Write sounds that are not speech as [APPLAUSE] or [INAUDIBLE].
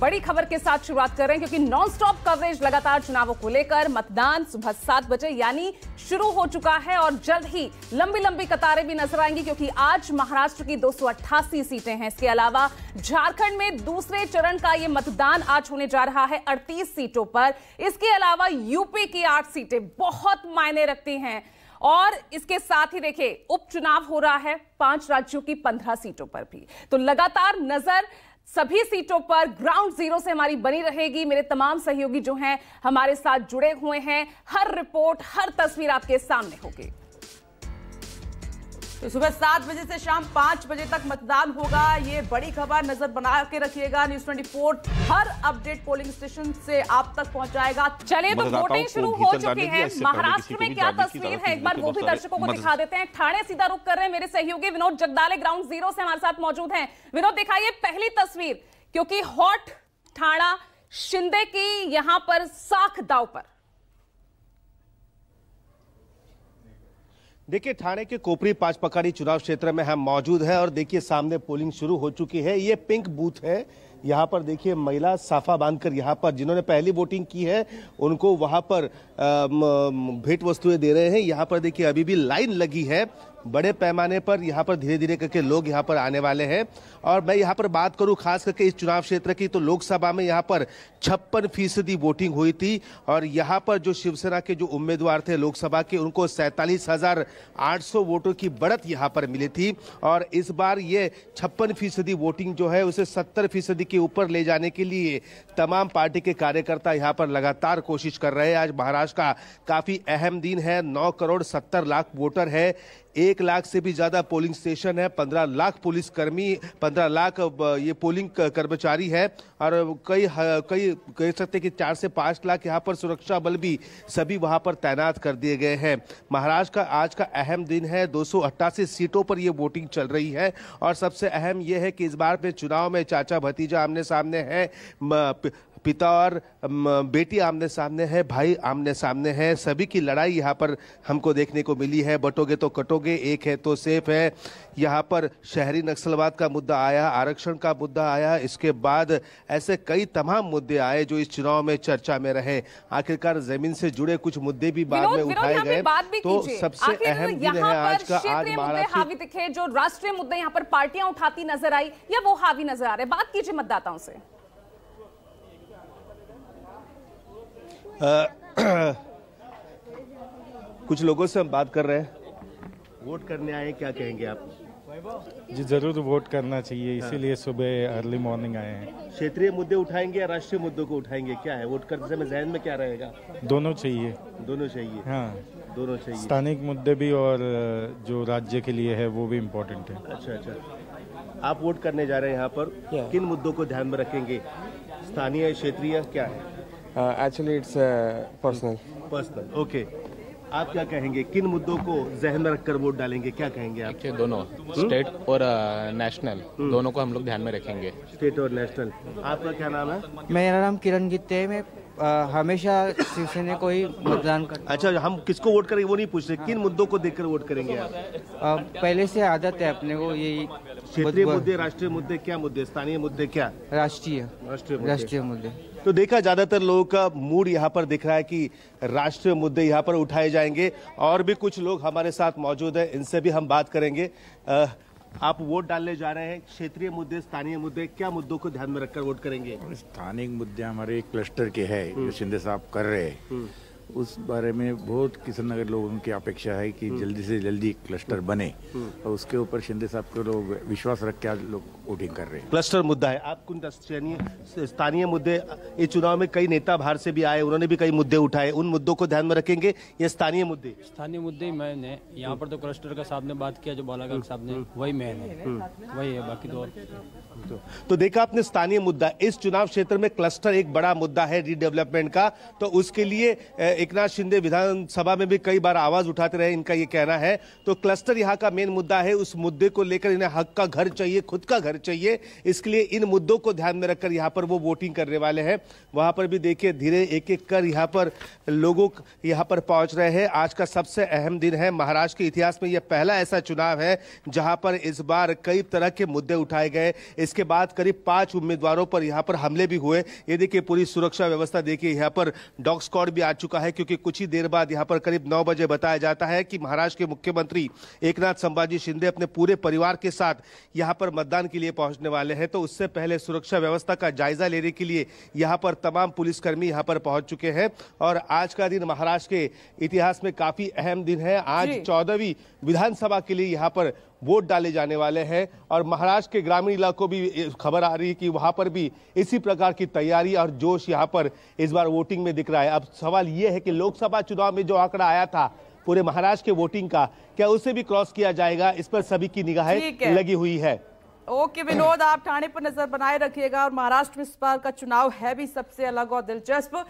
बड़ी खबर के साथ शुरुआत कर रहे हैं क्योंकि नॉनस्टॉप कवरेज लगातार चुनावों को लेकर मतदान सुबह सात बजे यानी शुरू हो चुका है और जल्द ही लंबी लंबी कतारें भी नजर आएंगी क्योंकि आज महाराष्ट्र की दो सीटें हैं इसके अलावा झारखंड में दूसरे चरण का ये मतदान आज होने जा रहा है अड़तीस सीटों पर इसके अलावा यूपी की आठ सीटें बहुत मायने रखती हैं और इसके साथ ही देखिए उपचुनाव हो रहा है पांच राज्यों की पंद्रह सीटों पर भी तो लगातार नजर सभी सीटों पर ग्राउंड जीरो से हमारी बनी रहेगी मेरे तमाम सहयोगी जो हैं हमारे साथ जुड़े हुए हैं हर रिपोर्ट हर तस्वीर आपके सामने होगी तो सुबह सात बजे से शाम पांच बजे तक मतदान होगा ये बड़ी खबर नजर बना के रखिएगा न्यूज ट्वेंटी फोर हर अपडेट पोलिंग स्टेशन से आप तक पहुंचाएगा चलिए तो वोटिंग शुरू हो चुकी है महाराष्ट्र में क्या तस्वीर है एक बार तो वो भी दर्शकों को दिखा देते हैं ठाणे सीधा रुक कर रहे हैं मेरे सहयोगी विनोद जगदाले ग्राउंड जीरो से हमारे साथ मौजूद है विनोद दिखाइए पहली तस्वीर क्योंकि हॉट थाना शिंदे की यहां पर साख दाव पर देखिए थाने के कोपरी पांच पकड़ी चुनाव क्षेत्र में हम मौजूद हैं और देखिए सामने पोलिंग शुरू हो चुकी है ये पिंक बूथ है यहाँ पर देखिए महिला साफा बांधकर यहाँ पर जिन्होंने पहली वोटिंग की है उनको वहाँ पर भेंट वस्तुएं दे रहे हैं यहाँ पर देखिए अभी भी लाइन लगी है बड़े पैमाने पर यहाँ पर धीरे धीरे करके लोग यहाँ पर आने वाले हैं और मैं यहाँ पर बात करूँ खास करके इस चुनाव क्षेत्र की तो लोकसभा में यहाँ पर छप्पन फीसदी वोटिंग हुई थी और यहाँ पर जो शिवसेना के जो उम्मीदवार थे लोकसभा के उनको सैंतालीस हजार आठ सौ वोटों की बढ़त यहाँ पर मिली थी और इस बार ये छप्पन फीसदी वोटिंग जो है उसे सत्तर फीसदी के ऊपर ले जाने के लिए तमाम पार्टी के कार्यकर्ता यहाँ पर लगातार कोशिश कर रहे हैं आज महाराष्ट्र का काफ़ी अहम दिन है नौ करोड़ सत्तर लाख वोटर है एक लाख से भी ज़्यादा पोलिंग स्टेशन है पंद्रह लाख पुलिसकर्मी पंद्रह लाख ये पोलिंग कर्मचारी है और कई कई कह सकते कि चार से पाँच लाख यहाँ पर सुरक्षा बल भी सभी वहाँ पर तैनात कर दिए गए हैं महाराष्ट्र का आज का अहम दिन है दो सीटों पर यह वोटिंग चल रही है और सबसे अहम यह है कि इस बार पे चुनाव में चाचा भतीजा आमने सामने है पिता और बेटी आमने सामने है भाई आमने सामने है सभी की लड़ाई यहाँ पर हमको देखने को मिली है बटोगे तो कटोगे एक है तो सेफ है यहाँ पर शहरी नक्सलवाद का मुद्दा आया आरक्षण का मुद्दा आया इसके बाद ऐसे कई तमाम मुद्दे आए जो इस चुनाव में चर्चा में रहे आखिरकार जमीन से जुड़े कुछ मुद्दे भी बाद में उठाए गए तो सबसे अहम दिन है आज का आज महाराष्ट्र जो राष्ट्रीय मुद्दे यहाँ पर पार्टियां उठाती नजर आई या वो हावी नजर आ रहे बात कीजिए मतदाताओं से [CLEARS THROAT] कुछ लोगों से हम बात कर रहे हैं वोट करने आए क्या कहेंगे आप जी जरूर वोट करना चाहिए हाँ। इसीलिए सुबह अर्ली मॉर्निंग आए हैं क्षेत्रीय मुद्दे उठाएंगे या राष्ट्रीय मुद्दों को उठाएंगे क्या है वोट करते समय जहन में क्या रहेगा दोनों चाहिए दोनों चाहिए हाँ दोनों चाहिए स्थानिक मुद्दे भी और जो राज्य के लिए है वो भी इम्पोर्टेंट है अच्छा अच्छा आप वोट करने जा रहे हैं यहाँ पर किन मुद्दों को ध्यान में रखेंगे स्थानीय क्षेत्रीय क्या है actually it's personal personal okay आप क्या कहेंगे किन मुद्दों को जहन में रखकर वोट डालेंगे क्या कहेंगे आप दोनों स्टेट हम्म? और नेशनल uh, हम्म. दोनों को हम लोग ध्यान में रखेंगे स्टेट और नेशनल आपका क्या नाम है मेरा नाम किरण गित्ते मैं uh, हमेशा शिवसेना को ही मतदान कर अच्छा हम किसको वोट करेंगे वो नहीं पूछ रहे हाँ। किन मुद्दों को देखकर वोट करेंगे आप आ, uh, पहले से आदत है अपने को यही क्षेत्रीय मुद्दे राष्ट्रीय मुद्दे क्या मुद्दे स्थानीय मुद्दे क्या राष्ट्रीय राष्ट्रीय राष्ट्रीय मुद्दे तो देखा ज़्यादातर लोगों का मूड यहाँ पर दिख रहा है कि राष्ट्रीय मुद्दे यहाँ पर उठाए जाएंगे और भी कुछ लोग हमारे साथ मौजूद है इनसे भी हम बात करेंगे आप वोट डालने जा रहे हैं क्षेत्रीय मुद्दे स्थानीय मुद्दे क्या मुद्दों को ध्यान में रखकर वोट करेंगे स्थानीय मुद्दे हमारे क्लस्टर के है जो हम्म। शिंदे साहब कर रहे हैं हम्म। उस बारे में बहुत किशन नगर लोगों की अपेक्षा है कि हम्म। जल्दी से जल्दी क्लस्टर बने हम्म। और उसके ऊपर शिंदे साहब के लोग विश्वास रख के आज लोग वोटिंग कर रहे हैं क्लस्टर मुद्दा है आप कुछ स्थानीय मुद्दे ये चुनाव में कई नेता बाहर से भी आए उन्होंने भी कई मुद्दे उठाए उन मुद्दों को ध्यान में रखेंगे ये स्थानीय मुद्दे स्थानीय मुद्दे मैंने यहाँ पर तो क्लस्टर का साहब ने बात किया जो बालाघाट साहब ने हम्म। वही मैन है वही है बाकी तो, तो तो देखा आपने स्थानीय मुद्दा इस चुनाव क्षेत्र में क्लस्टर एक बड़ा मुद्दा है रीडेवलपमेंट का तो उसके लिए एक नाथ शिंदे विधानसभा में भी कई बार आवाज उठाते रहे इनका ये कहना है तो क्लस्टर यहाँ का मेन मुद्दा है उस मुद्दे को लेकर इन्हें हक का घर चाहिए खुद का घर चाहिए इसके लिए इन मुद्दों को ध्यान में रखकर यहाँ पर वो वोटिंग करने वाले हैं वहाँ पर भी देखिए धीरे एक एक कर यहाँ पर लोगों यहाँ पर पहुँच रहे हैं आज का सबसे अहम दिन है महाराष्ट्र के इतिहास में यह पहला ऐसा चुनाव है जहाँ पर इस बार कई तरह के मुद्दे उठाए गए इसके बाद करीब पांच उम्मीदवारों पर यहाँ पर हमले भी हुए ये देखिए पूरी सुरक्षा व्यवस्था देखिए यहाँ पर डॉग स्कॉड भी आ चुका है है क्योंकि कुछ ही देर बाद यहाँ पर करीब नौ बजे बताया जाता है कि महाराष्ट्र के मुख्यमंत्री एकनाथ संभाजी शिंदे अपने पूरे परिवार के साथ यहाँ पर मतदान के लिए पहुंचने वाले हैं तो उससे पहले सुरक्षा व्यवस्था का जायजा लेने के लिए यहाँ पर तमाम पुलिसकर्मी यहाँ पर पहुंच चुके हैं और आज का दिन महाराष्ट्र के इतिहास में काफी अहम दिन है आज चौदहवीं विधानसभा के लिए यहाँ पर वोट डाले जाने वाले हैं और महाराष्ट्र के ग्रामीण इलाकों भी खबर आ रही है कि वहाँ पर भी इसी प्रकार की तैयारी और जोश यहाँ पर इस बार वोटिंग में दिख रहा है अब सवाल ये है कि लोकसभा चुनाव में जो आंकड़ा आया था पूरे महाराष्ट्र के वोटिंग का क्या उसे भी क्रॉस किया जाएगा इस पर सभी की निगाहें लगी हुई है ओके विनोद आप ठाणे पर नजर बनाए रखिएगा और महाराष्ट्र में इस बार का चुनाव है भी सबसे अलग और दिलचस्प